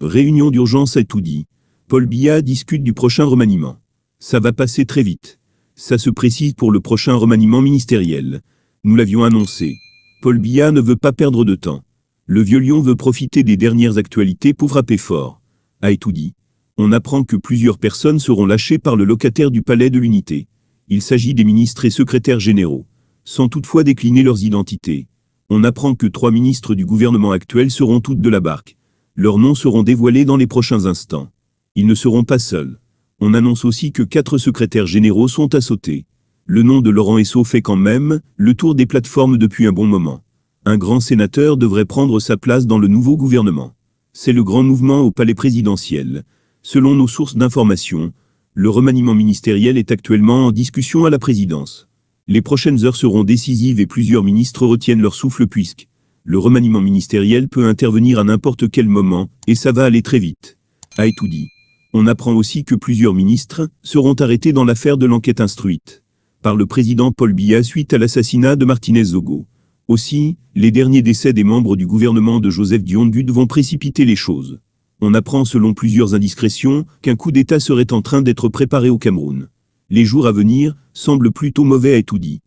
Réunion d'urgence à tout dit. Paul Biya discute du prochain remaniement. Ça va passer très vite. Ça se précise pour le prochain remaniement ministériel. Nous l'avions annoncé. Paul Biya ne veut pas perdre de temps. Le vieux lion veut profiter des dernières actualités pour frapper fort. À ah, dit on apprend que plusieurs personnes seront lâchées par le locataire du palais de l'unité. Il s'agit des ministres et secrétaires généraux, sans toutefois décliner leurs identités. On apprend que trois ministres du gouvernement actuel seront toutes de la barque. Leurs noms seront dévoilés dans les prochains instants. Ils ne seront pas seuls. On annonce aussi que quatre secrétaires généraux sont à sauter. Le nom de Laurent Esso fait quand même le tour des plateformes depuis un bon moment. Un grand sénateur devrait prendre sa place dans le nouveau gouvernement. C'est le grand mouvement au palais présidentiel. Selon nos sources d'information, le remaniement ministériel est actuellement en discussion à la présidence. Les prochaines heures seront décisives et plusieurs ministres retiennent leur souffle puisque le remaniement ministériel peut intervenir à n'importe quel moment, et ça va aller très vite. A tout dit. On apprend aussi que plusieurs ministres seront arrêtés dans l'affaire de l'enquête instruite par le président Paul Biya suite à l'assassinat de Martinez Zogo. Aussi, les derniers décès des membres du gouvernement de Joseph Diondud vont précipiter les choses. On apprend selon plusieurs indiscrétions qu'un coup d'État serait en train d'être préparé au Cameroun. Les jours à venir semblent plutôt mauvais à dit.